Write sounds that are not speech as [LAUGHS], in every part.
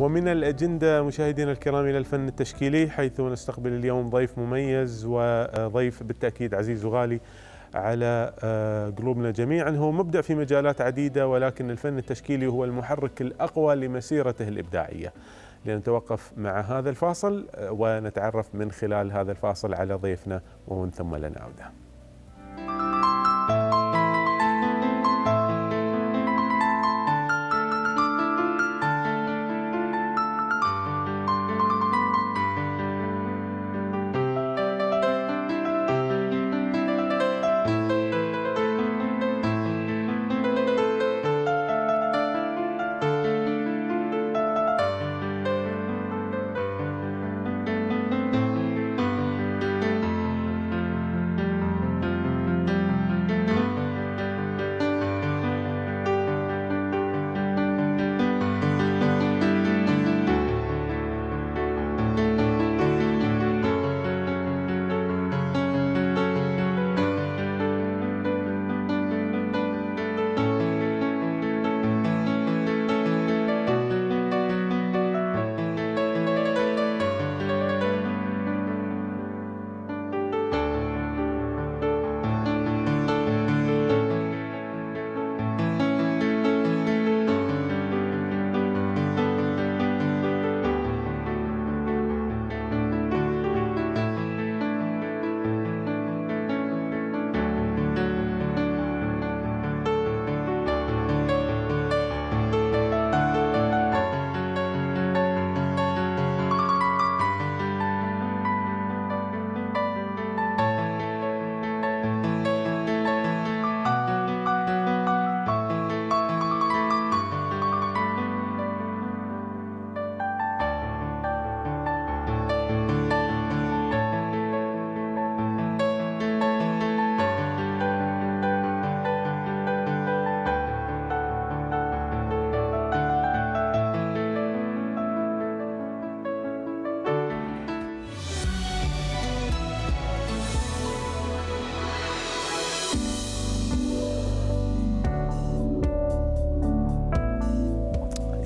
ومن الأجندة مشاهدينا الكرام إلى الفن التشكيلي حيث نستقبل اليوم ضيف مميز وضيف بالتأكيد عزيز وغالي على آه، قلوبنا جميعا هو مبدع في مجالات عديدة ولكن الفن التشكيلي هو المحرك الأقوى لمسيرته الإبداعية لنتوقف مع هذا الفاصل آه، ونتعرف من خلال هذا الفاصل على ضيفنا ومن ثم لنعوده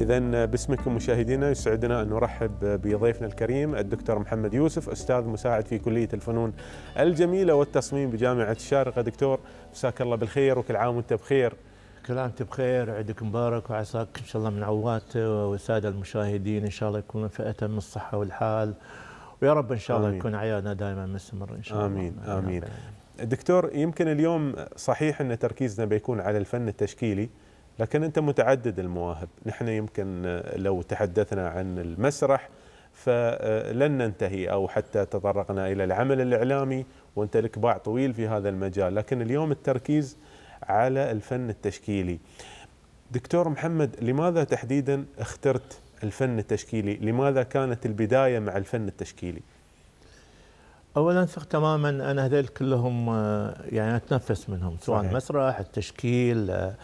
إذا باسمكم مشاهدينا يسعدنا أن نرحب بضيفنا الكريم الدكتور محمد يوسف أستاذ مساعد في كلية الفنون الجميلة والتصميم بجامعة الشارقة دكتور مساك الله بالخير وكل عام وأنت بخير كل عام وانت بخير عيدك مبارك وعساك ان شاء الله من عوات والساده المشاهدين ان شاء الله يكونوا فئه اتم الصحه والحال ويا رب ان شاء الله آمين. يكون عيالنا دائما مستمر ان شاء آمين. الله امين امين دكتور يمكن اليوم صحيح ان تركيزنا بيكون على الفن التشكيلي لكن أنت متعدد المواهب نحن يمكن آه، لو تحدثنا عن المسرح فلن ننتهي أو حتى تطرقنا إلى العمل الإعلامي وأنت لك باع طويل في هذا المجال لكن اليوم التركيز على الفن التشكيلي دكتور محمد لماذا تحديدا اخترت الفن التشكيلي لماذا كانت البداية مع الفن التشكيلي اولا ثق تماما انا هذول كلهم آه، يعني اتنفس منهم سواء صحيح. مسرح التشكيل آه،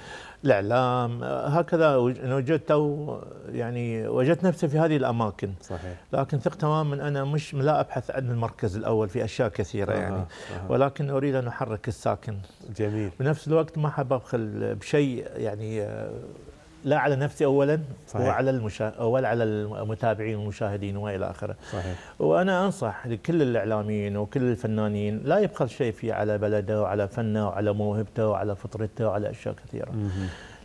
الاعلام هكذا وجدته يعني وجدت نفسي في هذه الاماكن صحيح لكن ثق تماما انا مش لا ابحث عن المركز الاول في اشياء كثيره آه يعني آه ولكن اريد ان احرك الساكن جميل بنفس الوقت ما حاب ابخل بشيء يعني لا على نفسي اولا صحيح. وعلى المشا... ولا على المتابعين والمشاهدين والى اخره صحيح. وانا انصح لكل الاعلاميين وكل الفنانين لا يبخل شيء فيه على بلده وعلى فنه وعلى موهبته وعلى فطرته وعلى اشياء كثيره مم.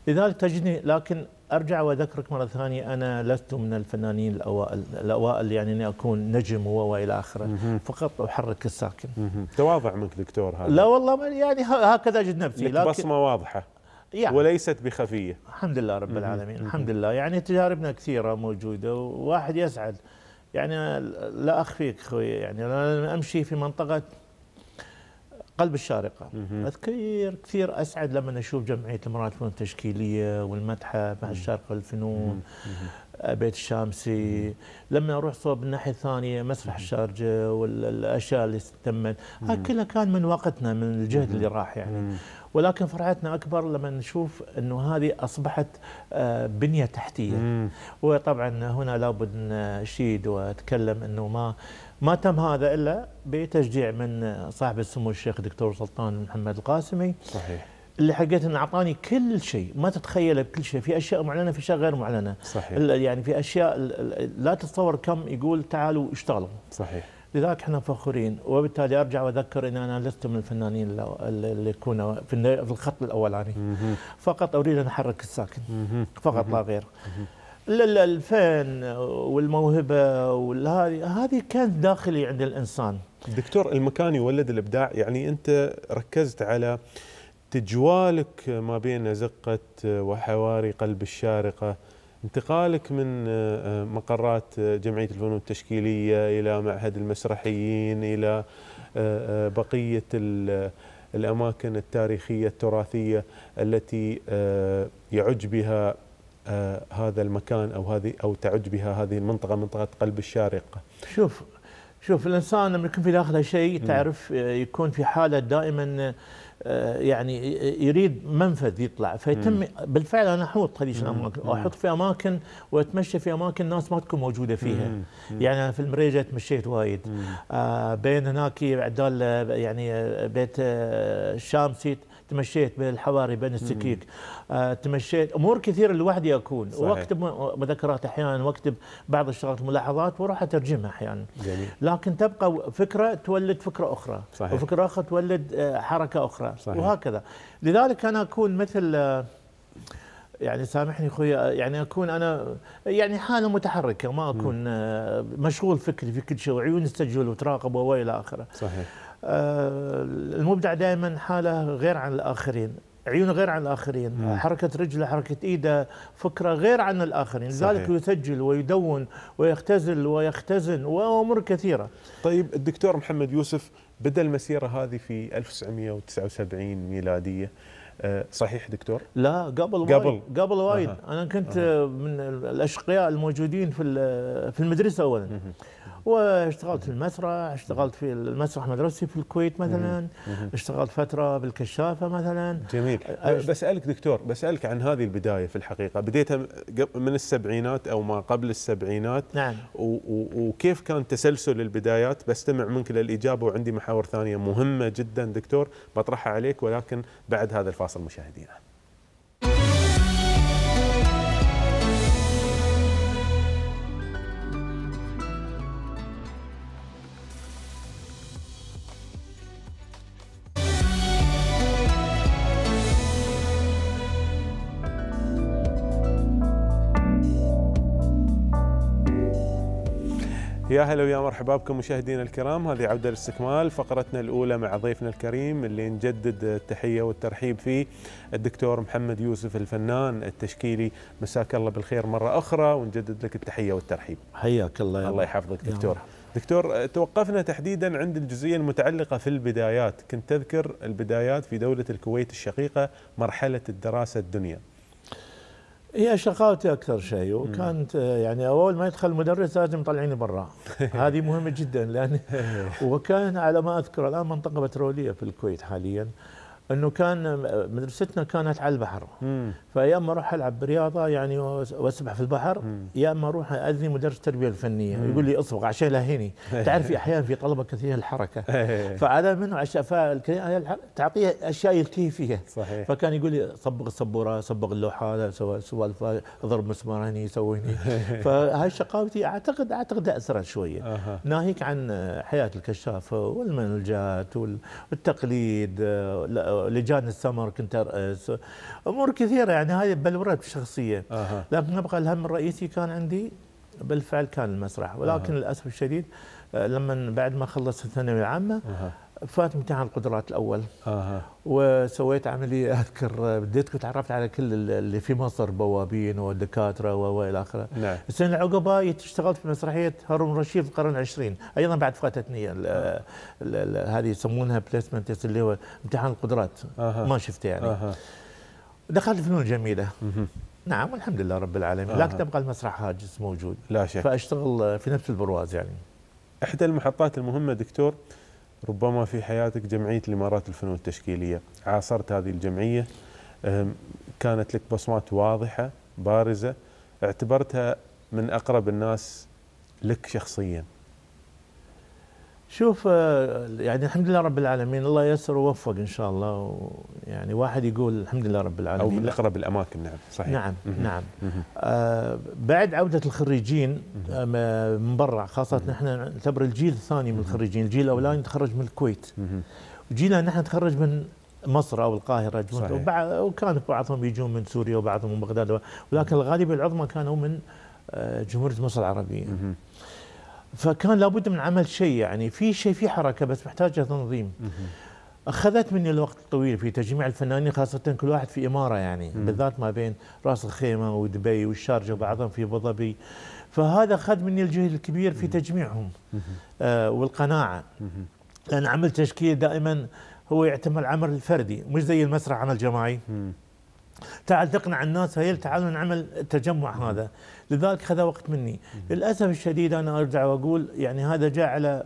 لذلك تجدني لكن ارجع واذكرك مره ثانيه انا لست من الفنانين الاوائل الاوائل يعني اني اكون نجم هو والى اخره فقط احرك الساكن تواضع منك دكتور هذا لا والله يعني هكذا اجد نفسي لكن بصمه واضحه يعني وليست بخفيه الحمد لله رب العالمين الحمد لله يعني تجاربنا كثيره موجوده وواحد يسعد يعني لا اخفيك اخوي يعني انا امشي في منطقه قلب الشارقة أذكر كثير أسعد لما أشوف جمعية المرأة الفنون التشكيلية والمتحف مع الشارقة والفنون بيت الشامسي لما اروح صوب الناحيه الثانيه مسرح الشارجه والاشياء اللي تمت هاي كلها كان من وقتنا من الجهد اللي راح يعني ولكن فرحتنا اكبر لما نشوف انه هذه اصبحت آه، بنيه تحتيه وطبعا هنا لابد ان اشيد واتكلم انه ما ما تم هذا الا بتشجيع من صاحب السمو الشيخ دكتور سلطان محمد القاسمي صحيح اللي حقيقه انه اعطاني كل شيء ما تتخيله بكل شيء في اشياء معلنه في اشياء غير معلنه صحيح يعني في اشياء لا تتصور كم يقول تعالوا اشتغلوا صحيح لذلك احنا فخورين وبالتالي ارجع واذكر ان انا لست من الفنانين اللي يكون في الخط الاولاني فقط اريد ان احرك الساكن فقط لا غير الفن والموهبه وهذه هذه كانت داخلي عند الانسان دكتور المكان يولد الابداع يعني انت ركزت على تجوالك ما بين زقة وحواري قلب الشارقة انتقالك من آه، آه، مقرات آه، جمعية الفنون التشكيلية إلى معهد المسرحيين إلى بقية الأماكن التاريخية التراثية التي يعج بها هذا المكان أو هذه أو تعج بها هذه المنطقة منطقة قلب الشارقة شوف شوف الانسان لما يكون في داخله شيء تعرف آه، يكون في حاله دائما آه، يعني يريد منفذ يطلع فيتم بالفعل انا احوط هذه الاماكن احط في اماكن واتمشى في اماكن الناس ما تكون موجوده فيها يعني انا في المريجه تمشيت وايد آه، بين هناك عدال يعني بيت الشامسي تمشيت بين الحواري بين السكيك آه تمشيت امور كثيره لوحدي اكون صحيح. واكتب مذكرات احيانا واكتب بعض الشغلات ملاحظات واروح اترجمها احيانا جميل. لكن تبقى فكره تولد فكره اخرى صحيح. وفكره اخرى تولد آه، حركه اخرى صحيح. وهكذا لذلك انا اكون مثل آه، يعني سامحني اخوي آه، يعني اكون انا يعني حاله متحركه ما اكون مشغول فكري في كل شيء وعيوني تسجل وتراقب والى اخره صحيح آه، المبدع دائما حاله غير عن الاخرين عيونه غير عن الاخرين مم. نعم. حركه رجله حركه ايده فكره غير عن الاخرين لذلك يسجل ويدون ويختزل ويختزن وامور كثيره طيب الدكتور محمد يوسف بدا المسيره هذه في 1979 ميلاديه آه، صحيح دكتور؟ لا قبل قبل وايد قبل وايد أه. انا كنت أه. من الاشقياء الموجودين في في المدرسه اولا واشتغلت في المسرح اشتغلت في المسرح المدرسي في الكويت مثلا اشتغلت فتره بالكشافه مثلا جميل أشت... أه، بسالك دكتور بسالك عن هذه البدايه في الحقيقه بديتها من السبعينات او ما قبل السبعينات نعم و... و... وكيف كان تسلسل البدايات بستمع منك للاجابه وعندي محاور ثانيه مهمه جدا دكتور بطرحها عليك ولكن بعد هذا الفاصل تواصل مشاهدينا يا هلا ويا مرحبا بكم مشاهدينا الكرام هذه عوده الاستكمال فقرتنا الاولى مع ضيفنا الكريم اللي نجدد التحيه والترحيب فيه الدكتور محمد يوسف الفنان التشكيلي مساك الله بالخير مره اخرى ونجدد لك التحيه والترحيب حياك الله يا الله يحفظك دكتور دكتور توقفنا تحديدا عند الجزئيه المتعلقه في البدايات كنت تذكر البدايات في دوله الكويت الشقيقه مرحله الدراسه الدنيا هي شقاوتي اكثر شيء وكانت آه، يعني اول ما يدخل المدرس لازم يطلعيني برا [LAUGHS] هذه مهمه جدا لان [LAUGHS] وكان على ما اذكر الان منطقه بتروليه في الكويت حاليا انه كان مدرستنا كانت على البحر فيا اما اروح العب رياضه يعني واسبح في البحر يا اما اروح اذني مدرس التربيه الفنيه مم. يقول لي اصبغ عشان لهيني [LAUGHS] تعرف احيانا في طلبه كثير الحركه [LAUGHS] إيه. فعلى منه عشان تعطيه اشياء يلتهي فيها صحيح فكان يقول لي صبغ السبوره صبغ اللوحه سوى سوالف اضرب مسمار هني سوي هني [LAUGHS] فهاي شقاوتي اعتقد اعتقد اثرت شويه أه. ناهيك عن حياه الكشافه والمنجات والتقليد لجان السمر كنت ارأس أه، امور كثيره يعني هذه بلورت شخصيه أه. لكن ابقى الهم الرئيسي كان عندي بالفعل كان المسرح ولكن أه. للاسف الشديد أه، لما بعد ما خلصت الثانويه العامه أه. فات امتحان القدرات الاول آه. وسويت عمليه اذكر بديت كنت تعرفت على كل اللي في مصر بوابين ودكاتره والى اخره نعم. السنه اللي عقبها اشتغلت في مسرحيه هارون رشيد القرن العشرين ايضا بعد فاتتني نعم. هذه يسمونها بليسمنت اللي هو امتحان القدرات آه. ما شفته يعني آه. دخلت فنون جميله نعم والحمد لله رب العالمين آه. لكن تبقى المسرح هاجس موجود لا شك فاشتغل في نفس البرواز يعني احدى المحطات المهمه دكتور ربما في حياتك جمعية الإمارات الفنون التشكيلية عاصرت هذه الجمعية كانت لك بصمات واضحة بارزة اعتبرتها من أقرب الناس لك شخصياً شوف آه، يعني الحمد لله رب العالمين الله ييسر ووفق ان شاء الله يعني واحد يقول الحمد لله رب العالمين او من اقرب الاماكن نعم صحيح نعم نعم آه بعد عوده الخريجين آه من برا خاصه نحن نعتبر الجيل الثاني من الخريجين الجيل الاولاني تخرج من الكويت وجيلنا نحن تخرج من مصر او القاهره صحيح. وكان بعضهم يجون من سوريا وبعضهم من بغداد ولكن الغالب العظمى كانوا من آه، جمهوريه مصر العربيه فكان لابد من عمل شيء يعني في شيء في حركه بس محتاجه تنظيم اخذت مني الوقت الطويل في تجميع الفنانين خاصه كل واحد في اماره يعني بالذات ما بين راس الخيمه ودبي والشارجه وبعضهم في ابو ظبي فهذا اخذ مني الجهد الكبير في تجميعهم آه والقناعه لان عمل تشكيل دائما هو يعتمد العمل الفردي مش زي المسرح عمل جماعي تعال تقنع الناس هيل تعالوا نعمل التجمع هذا لذلك خذ وقت مني للاسف الشديد انا ارجع واقول يعني هذا جاء على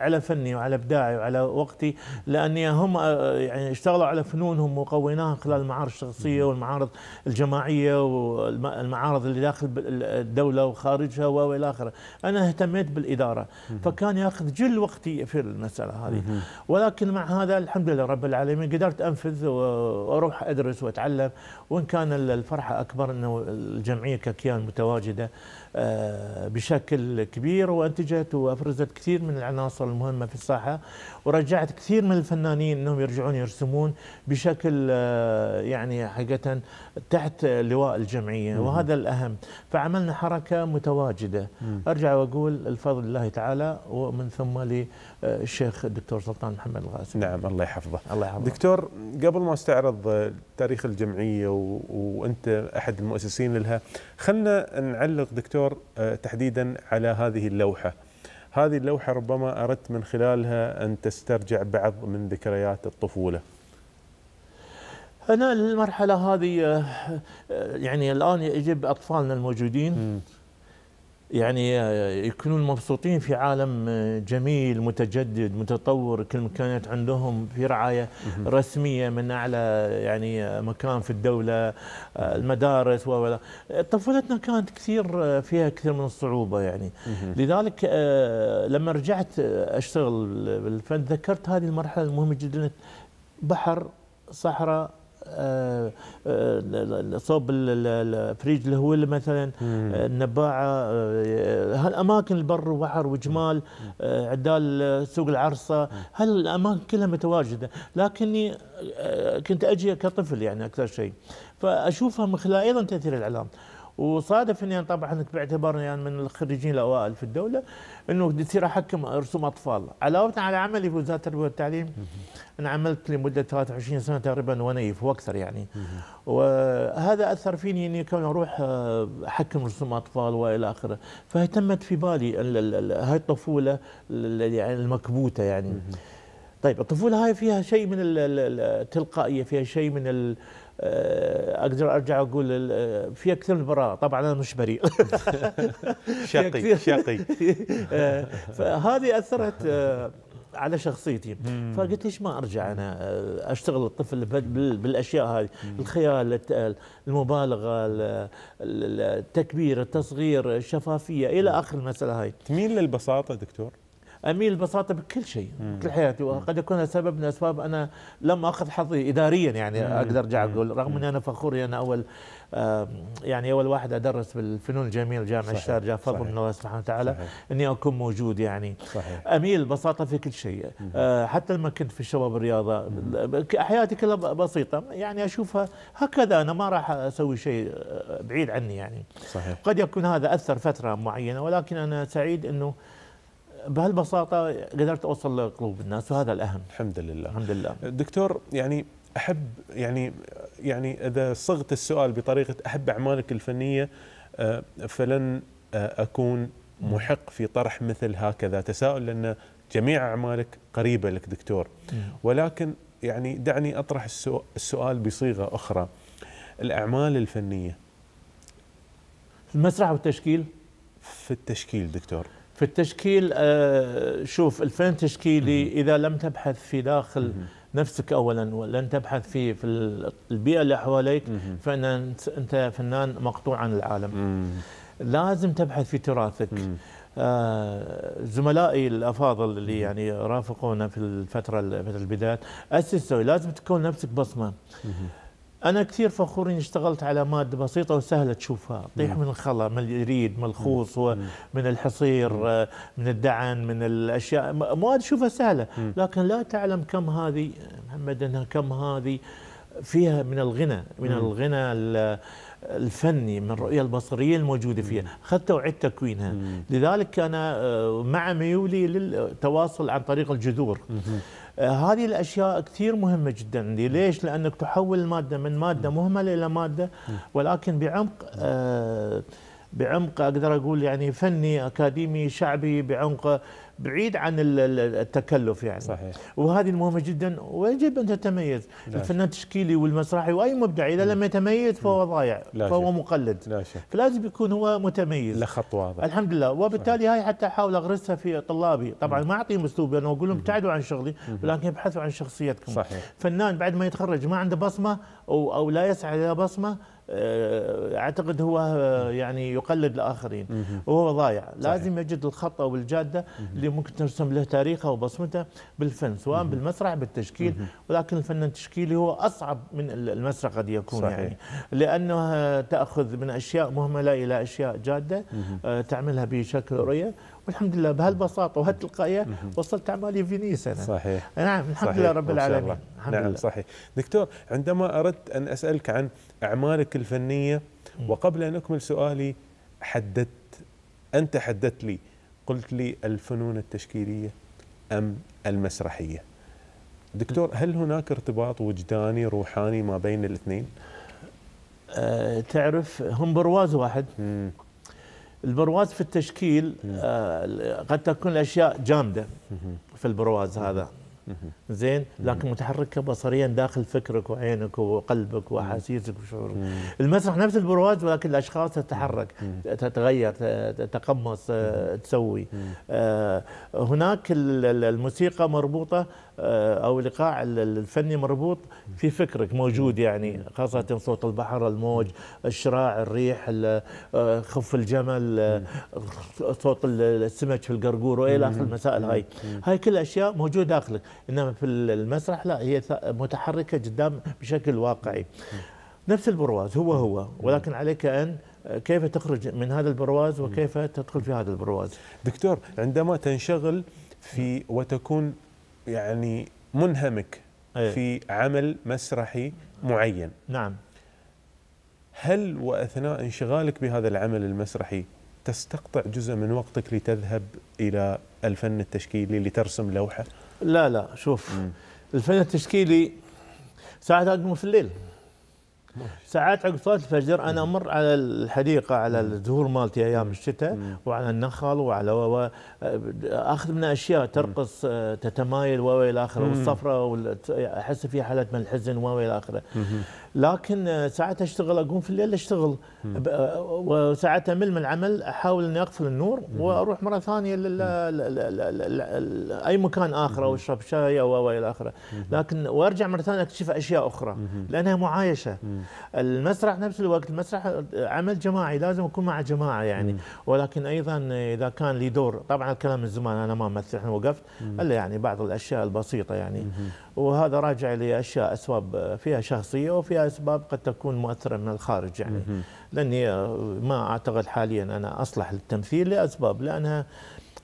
على فني وعلى ابداعي وعلى وقتي لاني هم آه، يعني اشتغلوا على فنونهم وقويناها خلال المعارض الشخصيه والمعارض الجماعيه والمعارض اللي داخل الدوله وخارجها والى اخره، انا اهتميت بالاداره فكان ياخذ جل وقتي في المساله هذه ولكن مع هذا الحمد لله رب العالمين قدرت انفذ واروح ادرس واتعلم وان كان الفرحه اكبر انه الجمعيه ككيان متواجده آه، بشكل كبير وانتجت وافرزت كثير من العناصر المهمه في الساحه ورجعت كثير من الفنانين انهم يرجعون يرسمون بشكل آه، يعني حقيقه تحت لواء الجمعيه وهذا الاهم فعملنا حركه متواجده ارجع واقول الفضل الله تعالى ومن ثم الشيخ الدكتور سلطان محمد الغازي نعم الله يحفظه الله يحفظه دكتور قبل ما استعرض تاريخ الجمعيه و... وانت احد المؤسسين لها خلنا نعلق دكتور آه، تحديدا على هذه اللوحه هذه اللوحه ربما اردت من خلالها ان تسترجع بعض من ذكريات الطفوله انا المرحله هذه آه، آه، يعني الان يجب اطفالنا الموجودين م. يعني آه، يكونون مبسوطين في عالم آه، جميل متجدد متطور كل ما كانت عندهم في رعايه رسميه من اعلى يعني آه، مكان في الدوله المدارس و طفولتنا كانت كثير فيها كثير من الصعوبه يعني لذلك لما رجعت اشتغل بالفن ذكرت هذه المرحله المهمه جدا بحر صحراء آه، آه، صوب فريج الهول مثلا النباعه هالاماكن آه، البر وبحر وجمال عدال سوق العرصه هالاماكن كلها متواجده لكني كنت اجي كطفل يعني اكثر شيء فاشوفها من خلال ايضا تاثير الاعلام وصادف اني طبعا باعتبارني يعني من الخريجين الاوائل في الدوله انه بدي اصير احكم رسوم اطفال علاوه على عملي في وزاره التربيه والتعليم انا عملت لمده 23 سنه تقريبا ونيف إيه، واكثر يعني وهذا اثر فيني اني كون اروح آه، احكم رسوم اطفال والى اخره فاهتمت في بالي هاي الطفوله يعني المكبوته يعني طيب الطفوله هاي فيها شيء من التلقائيه فيها شيء من آه، اقدر ارجع اقول آه، في اكثر من براءه طبعا انا مش بريء [LAUGHS] شقي [LAUGHS] شقي [LAUGHS] آه، فهذه اثرت على شخصيتي فقلت ليش ما ارجع انا اشتغل الطفل بالاشياء هذه الخيال المبالغه التكبير التصغير الشفافيه الى اخر المساله هاي تميل للبساطه دكتور اميل ببساطه بكل شيء بكل حياتي وقد يكون سبب من اسباب انا لم اخذ حظي اداريا يعني اقدر ارجع اقول رغم اني انا فخور اني يعني انا اول يعني اول واحد ادرس بالفنون الجميله جامعه الشارجه فضل من الله سبحانه وتعالى اني اكون موجود يعني صحيح. اميل ببساطه في كل شيء آه، حتى لما كنت في الشباب الرياضه حياتي كلها بسيطه يعني اشوفها هكذا انا ما راح اسوي شيء آه، بعيد عني يعني صحيح. قد يكون هذا اثر فتره معينه ولكن انا سعيد انه بهالبساطه قدرت اوصل لقلوب الناس وهذا الاهم الحمد لله الحمد لله دكتور يعني احب يعني يعني اذا صغت السؤال بطريقه احب اعمالك الفنيه آه، فلن آه، اكون محق في طرح مثل هكذا تساؤل لان جميع اعمالك قريبه لك دكتور ولكن يعني دعني اطرح السؤال بصيغه اخرى الاعمال الفنيه في المسرح والتشكيل في التشكيل دكتور في التشكيل آه، شوف الفن التشكيلي اذا لم تبحث في داخل نفسك اولا ولن تبحث في في البيئه اللي حواليك فان انت فنان مقطوع عن العالم لازم تبحث في تراثك آه، زملائي الافاضل اللي يعني رافقونا في الفتره فتره البدايات اسسوا لازم تكون نفسك بصمه انا كثير فخور اني اشتغلت على ماده بسيطه وسهله تشوفها تطيح نعم. من الخلا من الريد من الخوص نعم. ومن نعم. الحصير آه، من الدعن من الاشياء مواد تشوفها سهله لكن لا تعلم كم هذه محمد انها كم هذه فيها من الغنى من الغنى الفني من الرؤية البصرية الموجودة فيها اخذتها وعدت تكوينها لذلك أنا آه، مع ميولي للتواصل عن طريق الجذور مم. آه، هذه الاشياء كثير مهمه جدا عندي ليش لانك تحول الماده من ماده مهمله الى ماده ولكن بعمق آه، بعمق اقدر اقول يعني فني اكاديمي شعبي بعمق بعيد عن التكلف يعني صحيح. وهذه المهمه جدا ويجب ان تتميز لا الفنان التشكيلي والمسرحي واي مبدع اذا لم يتميز فهو ضايع فهو شك. مقلد لا شك. فلازم يكون هو متميز له خط واضح الحمد لله وبالتالي هاي حتى احاول اغرسها في طلابي طبعا ما اعطيهم اسلوب لانه اقول لهم ابتعدوا عن شغلي ولكن ابحثوا عن شخصيتكم صحيح. فنان بعد ما يتخرج ما عنده بصمه أو لا يسعى الى بصمه آه، اعتقد هو آه، يعني يقلد الاخرين وهو ضايع لازم يجد الخط او الجاده اللي ممكن ترسم له تاريخه وبصمته بالفن سواء بالمسرح بالتشكيل ولكن الفن التشكيلي هو اصعب من المسرح قد يكون يعني. صحيح. يعني لانه آه، تاخذ من اشياء مهمله الى اشياء جاده تعملها بشكل رؤيه والحمد لله بهالبساطه وهالتلقائيه وصلت اعمالي فينيس انا صحيح نعم الحمد صحيح. لله رب العالمين الحمد نعم لله. صحيح دكتور عندما اردت ان اسالك عن اعمالك الفنيه وقبل ان اكمل سؤالي حددت انت حددت لي قلت لي الفنون التشكيليه ام المسرحيه دكتور هل هناك ارتباط وجداني روحاني ما بين الاثنين؟ أه تعرف هم برواز واحد مم. البرواز في التشكيل آه، قد تكون الاشياء جامده في البرواز هذا زين لكن متحركه بصريا داخل فكرك وعينك وقلبك واحاسيسك وشعورك المسرح نفس البرواز ولكن الاشخاص تتحرك تتغير تتقمص آه، تسوي آه، هناك الموسيقى مربوطه آه، او الايقاع الفني مربوط في فكرك موجود يعني خاصه صوت البحر الموج الشراع الريح آه، خف الجمل آه، صوت السمك في القرقور والى اخر المسائل هاي هاي كل اشياء موجوده داخلك انما في المسرح لا هي متحركه قدام بشكل واقعي نفس البرواز هو هو ولكن عليك ان كيف تخرج من هذا البرواز وكيف تدخل في هذا البرواز دكتور عندما تنشغل في وتكون يعني منهمك أيه. في عمل مسرحي معين نعم هل واثناء انشغالك بهذا العمل المسرحي تستقطع جزء من وقتك لتذهب الى الفن التشكيلي لترسم لوحه؟ لا لا شوف مم. الفن التشكيلي ساعات اقوم في الليل ساعات عقب صلاه الفجر انا امر على الحديقه على الزهور مالتي ايام الشتاء وعلى النخل وعلى و... اخذ منها اشياء ترقص آه، تتمايل والى اخره والصفرة احس في حاله من الحزن والى اخره لكن ساعات اشتغل اقوم في الليل اشتغل وساعات امل من العمل احاول اني اقفل النور واروح مره ثانيه لاي مكان اخر او اشرب شاي او الى اخره لكن وارجع مره ثانيه اكتشف اشياء اخرى لانها معايشه المسرح نفس الوقت المسرح عمل جماعي لازم اكون مع جماعه يعني ولكن ايضا اذا كان لي دور طبعا الكلام من زمان انا ما امثل انا وقفت الا يعني بعض الاشياء البسيطه يعني وهذا راجع لاشياء اسباب فيها شخصيه وفيها لها اسباب قد تكون مؤثره من الخارج يعني لاني ما اعتقد حاليا انا اصلح للتمثيل لاسباب لانها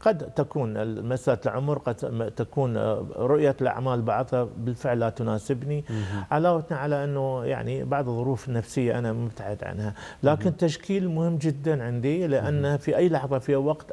قد تكون مسألة العمر قد تكون آه، رؤية الأعمال بعضها بالفعل لا تناسبني علاوة على أنه يعني بعض الظروف النفسية أنا مبتعد عنها لكن تشكيل مهم جدا عندي لأن في أي لحظة في وقت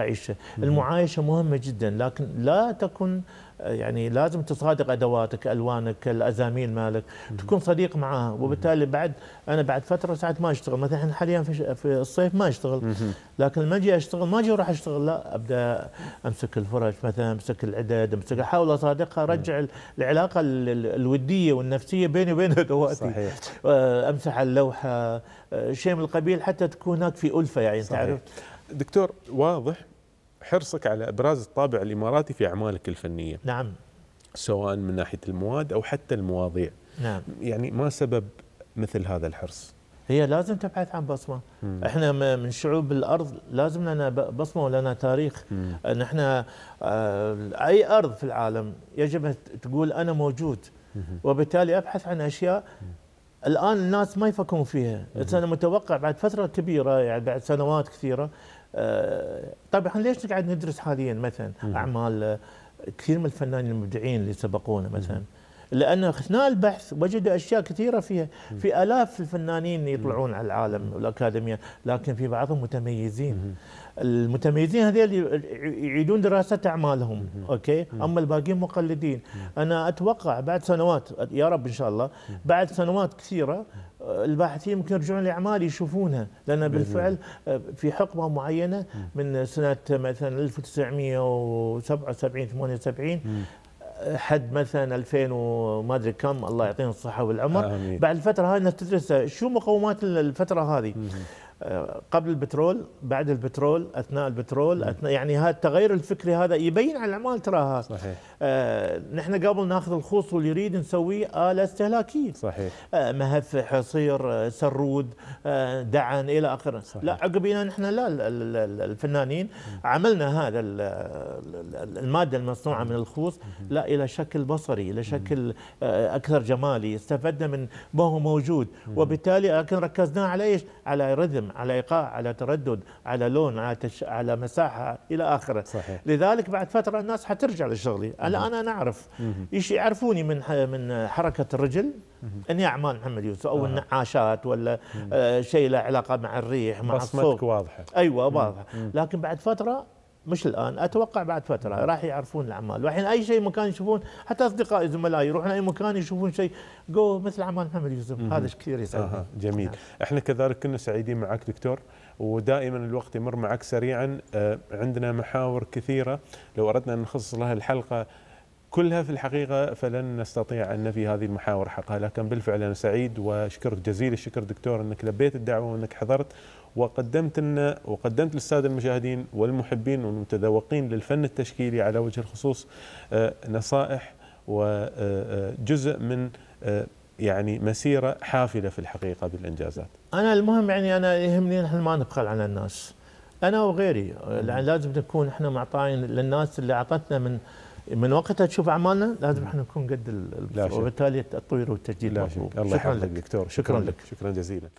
أعيشه المعايشة مهمة جدا لكن لا تكن آه، يعني لازم تصادق ادواتك الوانك الازاميل مالك تكون صديق معاها وبالتالي بعد انا بعد فتره ساعات ما اشتغل مثلا حاليا في الصيف ما اشتغل لكن لما اجي اشتغل ما اجي اروح اشتغل لا ابدا امسك الفرج مثلا امسك العدد امسك احاول اصادقها ارجع العلاقه الوديه والنفسيه بيني وبين ادواتي صحيح آه، امسح اللوحه آه، شيء من القبيل حتى تكون هناك في الفه يعني صحيح. تعرف دكتور واضح حرصك على ابراز الطابع الاماراتي في اعمالك الفنيه نعم سواء من ناحيه المواد او حتى المواضيع نعم يعني ما سبب مثل هذا الحرص هي لازم تبحث عن بصمه مم. احنا من شعوب الارض لازم لنا بصمه ولنا تاريخ نحن آه، اي ارض في العالم يجب ان تقول انا موجود مم. وبالتالي ابحث عن اشياء مم. الان الناس ما يفكرون فيها بس انا متوقع بعد فتره كبيره يعني بعد سنوات كثيره آه، طبعا ليش نقعد ندرس حاليا مثلا اعمال آه، كثير من الفنانين المبدعين اللي سبقونا مثلا مم. لأن أثناء البحث وجد أشياء كثيرة فيها في ألاف الفنانين يطلعون على العالم والأكاديمية لكن في بعضهم متميزين المتميزين هذول يعيدون دراسة أعمالهم أوكي أما الباقيين مقلدين أنا أتوقع بعد سنوات يا رب إن شاء الله بعد سنوات كثيرة الباحثين يمكن يرجعون لاعمال يشوفونها لان بالفعل آه، في حقبه معينه من سنه مثلا 1977 78 حد مثلا 2000 وما ادري كم الله يعطيهم الصحه والعمر آمين. بعد الفتره هاي انك تدرس شو مقومات الفتره هذه قبل البترول بعد البترول اثناء البترول أثناء يعني هذا التغير الفكري هذا يبين على العمال تراها صحيح آه نحن قبل ناخذ الخوص واللي يريد نسويه اله استهلاكيه صحيح آه مهف حصير آه، سرود آه دعن الى اخره لا عقبنا نحن لا الفنانين عملنا هذا الماده المصنوعه من الخوص لا الى شكل بصري الى شكل آه اكثر جمالي استفدنا من ما هو موجود وبالتالي لكن ركزنا على ايش؟ على رذم على ايقاع على تردد على لون على تش... على مساحه الى اخره صحيح. لذلك بعد فتره الناس حترجع لشغلي هلا انا نعرف ايش يعرفوني من ح... من حركه الرجل اني اعمال محمد يوسف او آه. النعاشات ولا آه شيء له علاقه مع الريح مع الصوت واضحه ايوه واضحه لكن بعد فتره مش الان اتوقع بعد فتره راح يعرفون العمال والحين اي شيء مكان يشوفون حتى اصدقائي زملائي يروحون اي مكان يشوفون شيء جو مثل اعمال محمد يوسف هذا كثير يسعدني آه جميل نعم. احنا كذلك كنا سعيدين معك دكتور ودائما الوقت يمر معك سريعا آه، عندنا محاور كثيره لو اردنا ان نخصص لها الحلقه كلها في الحقيقة فلن نستطيع أن نفي هذه المحاور حقها لكن بالفعل أنا سعيد وأشكرك جزيل الشكر دكتور أنك لبيت الدعوة وأنك حضرت وقدمت لنا وقدمت للساده المشاهدين والمحبين والمتذوقين للفن التشكيلي على وجه الخصوص آه، نصائح وجزء آه، آه، من يعني مسيره حافله في الحقيقه بالانجازات. انا المهم يعني انا يهمني نحن ما نبخل على الناس. انا وغيري يعني لازم نكون احنا معطاين للناس اللي اعطتنا من من وقتها تشوف اعمالنا لازم احنا نكون قد وبالتالي التطوير والتجديد مطلوب. شكرا لك دكتور شكرا, شكرا لك شكرا جزيلا.